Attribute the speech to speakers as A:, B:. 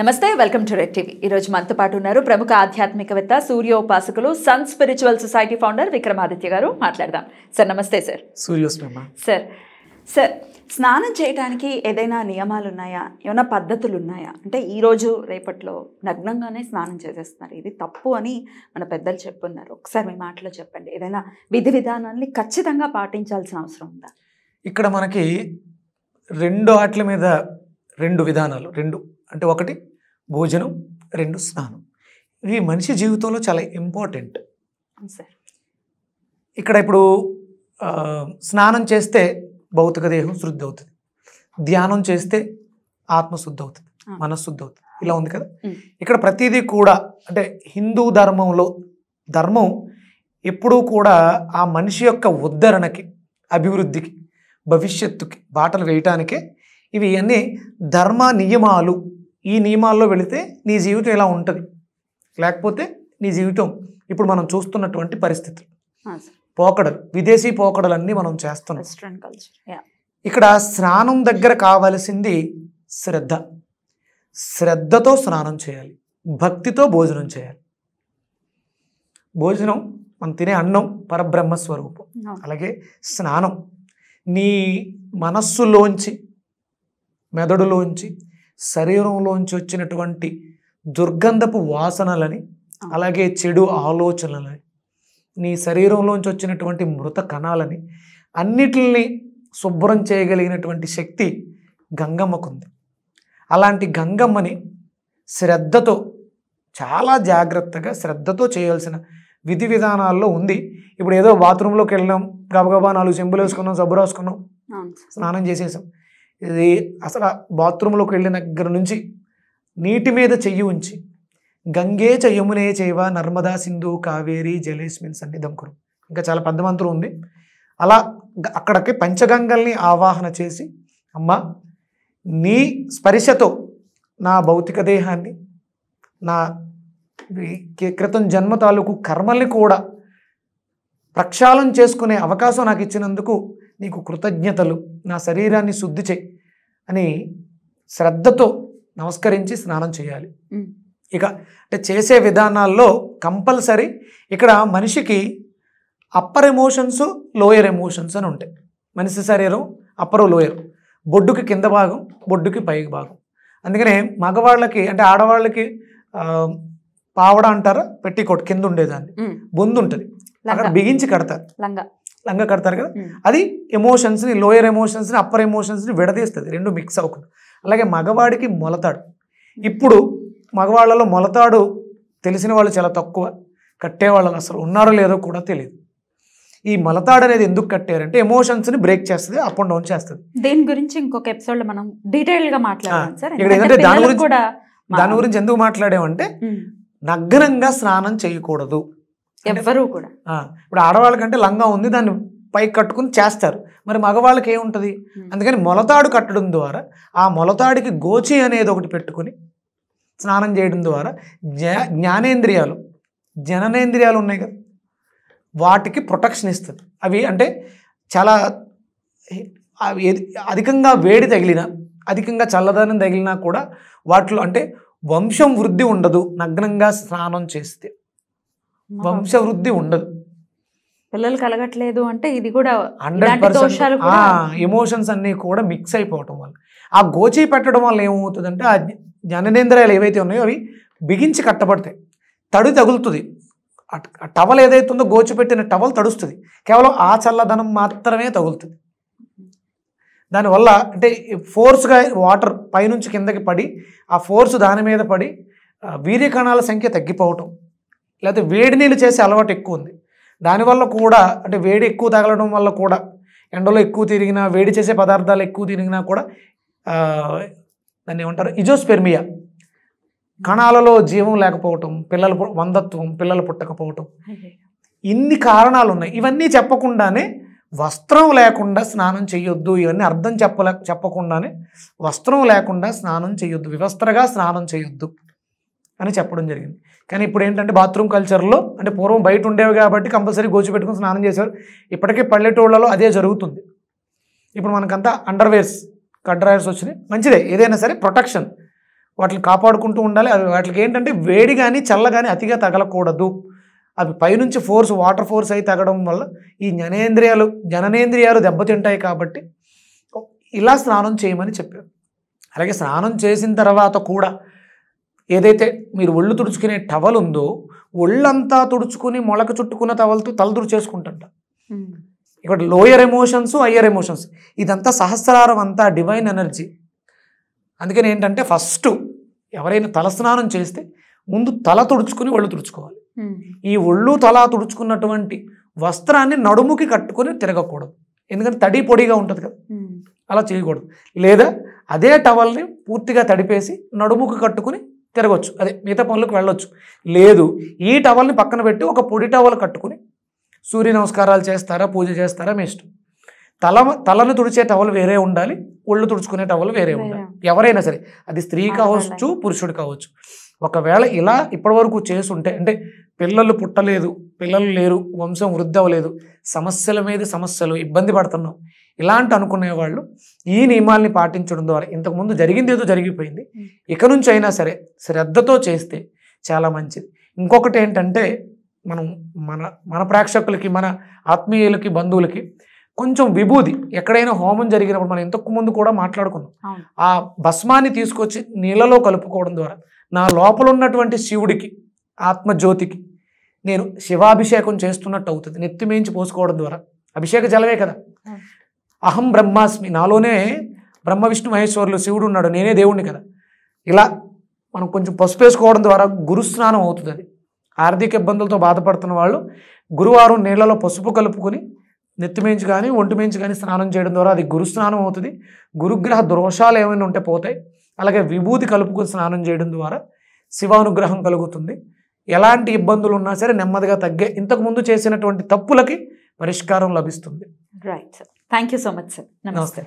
A: నమస్తే welcome to red TV ఈరోజు మనతో పాటు ఉన్నారు ప్రముఖ ఆధ్యాత్మికవేత్త సూర్యోపాసకులు sun spiritual society founder Vikramaditya garu మాట్లాడదాం సార్ నమస్తే సార్ సార్ సార్ స్నానం చేయడానికి ఏదైనా నియమాలు ఉన్నాయా ఏమైనా పద్ధతులు ఉన్నాయా అంటే ఈరోజు రేపట్లో నగ్నంగానే స్నానం చేసేస్తున్నారు ఇది తప్పు అని మన పెద్దలు చెప్పున్నారు ఒకసారి మీ మాటలో చెప్పండి ఏదైనా విధి విధానాన్ని ఖచ్చితంగా పాటించాల్సిన అవసరం ఉందా ఇక్కడ మనకి రెండు ఆటల మీద రెండు విధానాలు రెండు అంటే ఒకటి భోజనం రెండు స్నానం ఇవి మనిషి జీవితంలో చాలా ఇంపార్టెంట్ ఇక్కడ ఇప్పుడు స్నానం చేస్తే భౌతిక దేహం శుద్ధి అవుతుంది ధ్యానం చేస్తే ఆత్మ శుద్ధి అవుతుంది మనశ్శుద్ధి అవుతుంది ఇలా ఉంది కదా ఇక్కడ ప్రతిదీ కూడా అంటే హిందూ ధర్మంలో ధర్మం ఎప్పుడూ కూడా ఆ మనిషి యొక్క ఉద్ధరణకి అభివృద్ధికి భవిష్యత్తుకి బాటలు వేయటానికే ఇవి అన్నీ ధర్మ నియమాలు ఈ నియమాల్లో వెళితే నీ జీవితం ఇలా ఉంటుంది లేకపోతే నీ జీవితం ఇప్పుడు మనం చూస్తున్నటువంటి పరిస్థితులు పోకడలు విదేశీ పోకడలన్నీ మనం చేస్తున్నాం ఇక్కడ స్నానం దగ్గర కావలసింది శ్రద్ధ శ్రద్ధతో స్నానం చేయాలి భక్తితో భోజనం చేయాలి భోజనం మనం తినే అన్నం పరబ్రహ్మ స్వరూపం అలాగే స్నానం నీ మనస్సులోంచి మెదడులోంచి శరీరంలోంచి వచ్చినటువంటి దుర్గంధపు వాసనలని అలాగే చెడు ఆలోచనలని నీ శరీరంలోంచి వచ్చినటువంటి మృత కణాలని అన్నిటిని శుభ్రం చేయగలిగినటువంటి శక్తి గంగమ్మకుంది అలాంటి గంగమ్మని శ్రద్ధతో చాలా జాగ్రత్తగా శ్రద్ధతో చేయాల్సిన విధి విధానాల్లో ఉంది ఇప్పుడు ఏదో బాత్రూంలోకి వెళ్ళినాం గబగబా నాలుగు చెంబులు వేసుకున్నాం సబ్బు రాసుకున్నాం స్నానం చేసేసాం ఇది అసలు బాత్రూంలోకి వెళ్ళిన దగ్గర నుంచి నీటి మీద చెయ్యి ఉంచి గంగే చ యమునే చేవ నర్మదా సింధు కావేరి జలేస్మిన్ సన్నిధం కురు ఇంకా చాలా పెద్ద మంత్రం ఉంది అలా అక్కడికి పంచగంగల్ని ఆవాహన చేసి అమ్మ నీ స్పర్శతో నా భౌతిక దేహాన్ని నా క్రితం జన్మ తాలూకు కర్మల్ని కూడా ప్రక్షాళం చేసుకునే అవకాశం నాకు ఇచ్చినందుకు నీకు కృతజ్ఞతలు నా శరీరాన్ని శుద్ధి చేయి అని శ్రద్ధతో నమస్కరించి స్నానం చేయాలి ఇక అంటే చేసే విధానాల్లో కంపల్సరీ ఇక్కడ మనిషికి అప్పర్ ఎమోషన్స్ లోయర్ ఎమోషన్స్ అని ఉంటాయి మనిషి శరీరం అప్పర్ లోయర్ బొడ్డుకి కింద భాగం బొడ్డుకి పై భాగం అందుకనే మగవాళ్ళకి అంటే ఆడవాళ్ళకి పావడ అంటారా పెట్టి కొట్టు కింద ఉండేదాన్ని బొందు ఉంటుంది అక్కడ బిగించి కడతారు లంగా లంగ కడతారు కదా అది ఎమోషన్స్ని లోయర్ ఎమోషన్స్ని అప్పర్ ఎమోషన్స్ని విడదీస్తుంది రెండు మిక్స్ అవ్వకుండా అలాగే మగవాడికి మొలతాడు ఇప్పుడు మగవాళ్ళలో మొలతాడు తెలిసిన వాళ్ళు చాలా తక్కువ కట్టేవాళ్ళని అసలు ఉన్నారో లేదో కూడా తెలియదు ఈ మలతాడు అనేది ఎందుకు కట్టారంటే ఎమోషన్స్ని బ్రేక్ చేస్తుంది అప్ అండ్ డౌన్ చేస్తుంది దీని గురించి ఇంకొక ఎపిసోడ్ మనం డీటెయిల్గా మాట్లాడాలి దాని గురించి దాని గురించి ఎందుకు మాట్లాడామంటే నగ్నంగా స్నానం చేయకూడదు ఎవ్వరూ కూడా ఇప్పుడు ఆడవాళ్ళకంటే లంగా ఉంది దాన్ని పైకి కట్టుకుని చేస్తారు మరి మగవాళ్ళకి ఏముంటుంది అందుకని మొలతాడు కట్టడం ద్వారా ఆ మొలతాడికి గోచి అనేది ఒకటి పెట్టుకుని స్నానం చేయడం ద్వారా జ్ఞానేంద్రియాలు జననేంద్రియాలు ఉన్నాయి కదా వాటికి ప్రొటెక్షన్ ఇస్తుంది అవి అంటే చాలా అధికంగా వేడి తగిలినా అధికంగా చల్లదనం తగిలినా కూడా వాటిలో అంటే వంశం వృద్ధి ఉండదు నగ్నంగా స్నానం చేస్తే వంశవృద్ధి ఉండదు పిల్లలు కలగట్లేదు అంటే ఇది కూడా హండ్రెడ్ పర్సెంట్ ఎమోషన్స్ అన్ని కూడా మిక్స్ అయిపోవటం వల్ల ఆ గోచి పెట్టడం వల్ల ఏమవుతుందంటే ఆ జననేంద్రియాలు ఏవైతే ఉన్నాయో అవి బిగించి కట్టబడతాయి తడి తగులుతుంది టవల్ ఏదైతే ఉందో గోచి పెట్టిన టవల్ తడుస్తుంది కేవలం ఆ చల్లదనం మాత్రమే తగులుతుంది దానివల్ల అంటే ఫోర్స్గా వాటర్ పైనుంచి కిందకి పడి ఆ ఫోర్స్ దాని మీద పడి వీర్యకణాల సంఖ్య తగ్గిపోవటం లేకపోతే వేడి నీళ్ళు చేసే అలవాటు ఎక్కువ ఉంది దానివల్ల కూడా అంటే వేడి ఎక్కువ తగలడం వల్ల కూడా ఎండలో ఎక్కువ తిరిగినా వేడి చేసే పదార్థాలు ఎక్కువ తిరిగినా కూడా దాన్ని ఏమంటారు ఇజోస్పెర్మియా కణాలలో జీవం లేకపోవటం పిల్లలు వందత్వం పిల్లలు పుట్టకపోవటం ఇన్ని కారణాలు ఉన్నాయి ఇవన్నీ చెప్పకుండానే వస్త్రం లేకుండా స్నానం చేయొద్దు ఇవన్నీ అర్థం చెప్పలే చెప్పకుండానే వస్త్రం లేకుండా స్నానం చేయొద్దు వివస్త్రగా స్నానం చేయొద్దు అని చెప్పడం జరిగింది కానీ ఇప్పుడు ఏంటంటే బాత్రూమ్ కల్చర్లో అంటే పూర్వం బయట ఉండేవి కాబట్టి కంపల్సరీ గోచి పెట్టుకుని స్నానం చేసేవారు ఇప్పటికే పల్లెటూళ్ళలో అదే జరుగుతుంది ఇప్పుడు మనకంతా అండర్వేర్స్ కడ్రాయర్స్ వచ్చినాయి మంచిదే ఏదైనా సరే ప్రొటెక్షన్ వాటిని కాపాడుకుంటూ ఉండాలి అవి వాటికి ఏంటంటే వేడి కానీ చల్ల కానీ అతిగా తగలకూడదు అవి పైనుంచి ఫోర్స్ వాటర్ ఫోర్స్ అయి తగడం వల్ల ఈ జనేంద్రియాలు జననేంద్రియాలు దెబ్బతింటాయి కాబట్టి ఇలా స్నానం చేయమని చెప్పారు అలాగే స్నానం చేసిన తర్వాత కూడా ఏదైతే మీరు ఒళ్ళు తుడుచుకునే టవల్ ఉందో ఒళ్ళంతా తుడుచుకుని మొలక చుట్టుకున్న టవల్తో తల తుడిచేసుకుంటంట ఇక్కడ లోయర్ ఎమోషన్స్ హయ్యర్ ఎమోషన్స్ ఇదంతా సహస్రారం అంతా డివైన్ ఎనర్జీ అందుకని ఏంటంటే ఫస్ట్ ఎవరైనా తలస్నానం చేస్తే ముందు తల తుడుచుకుని ఒళ్ళు తుడుచుకోవాలి ఈ ఒళ్ళు తల తుడుచుకున్నటువంటి వస్త్రాన్ని నడుముకి కట్టుకొని తిరగకూడదు ఎందుకంటే తడి పొడిగా ఉంటుంది కదా అలా చేయకూడదు లేదా అదే టవల్ని పూర్తిగా తడిపేసి నడుముకు కట్టుకుని తిరగొచ్చు అదే మిగతా పనులకు వెళ్ళొచ్చు లేదు ఈ టవల్ని పక్కన పెట్టి ఒక పొడి టవల్ కట్టుకుని సూర్య నమస్కారాలు చేస్తారా పూజ చేస్తారా మీ ఇష్టం తల తలను తుడిచే టవల్ వేరే ఉండాలి ఒళ్ళు తుడుచుకునే టవల్ వేరే ఉండాలి ఎవరైనా సరే అది స్త్రీ కావచ్చు పురుషుడు కావచ్చు ఒకవేళ ఇలా ఇప్పటివరకు చేసుంటే అంటే పిల్లలు పుట్టలేదు పిల్లలు లేరు వంశం వృద్ధి అవ్వలేదు సమస్యల మీద సమస్యలు ఇబ్బంది పడుతున్నాం ఇలాంటి అనుకునేవాళ్ళు ఈ నియమాల్ని పాటించడం ద్వారా ఇంతకుముందు జరిగింది ఏదో జరిగిపోయింది ఇక నుంచి అయినా సరే శ్రద్ధతో చేస్తే చాలా మంచిది ఇంకొకటి ఏంటంటే మనం మన మన ప్రేక్షకులకి మన ఆత్మీయులకి బంధువులకి కొంచెం విభూది ఎక్కడైనా హోమం జరిగినప్పుడు మనం ఇంతకు ముందు కూడా మాట్లాడుకున్నాం ఆ భస్మాన్ని తీసుకొచ్చి నీళ్ళలో కలుపుకోవడం ద్వారా నా లోపల ఉన్నటువంటి శివుడికి ఆత్మజ్యోతికి నేను శివాభిషేకం చేస్తున్నట్టు అవుతుంది నెత్తిమేంచి పోసుకోవడం ద్వారా అభిషేక జలమే కదా అహం బ్రహ్మాస్మి నాలోనే బ్రహ్మ విష్ణు మహేశ్వరులు శివుడు ఉన్నాడు నేనే దేవుణ్ణి కదా ఇలా మనం కొంచెం పసుపు వేసుకోవడం ద్వారా గురుస్నానం అవుతుంది అది ఆర్థిక ఇబ్బందులతో బాధపడుతున్న వాళ్ళు గురువారం నీళ్ళలో పసుపు కలుపుకొని నెత్తిమేంచి కానీ ఒంటిమేంచి కానీ స్నానం చేయడం ద్వారా అది గురుస్నానం అవుతుంది గురుగ్రహ దోషాలు ఏమైనా ఉంటే పోతాయి అలాగే విభూతి కలుపుకొని స్నానం చేయడం ద్వారా శివానుగ్రహం కలుగుతుంది ఎలాంటి ఇబ్బందులు ఉన్నా సరే నెమ్మదిగా తగ్గే ఇంతకుముందు చేసినటువంటి తప్పులకి పరిష్కారం లభిస్తుంది right sir thank you so much sir నమస్తే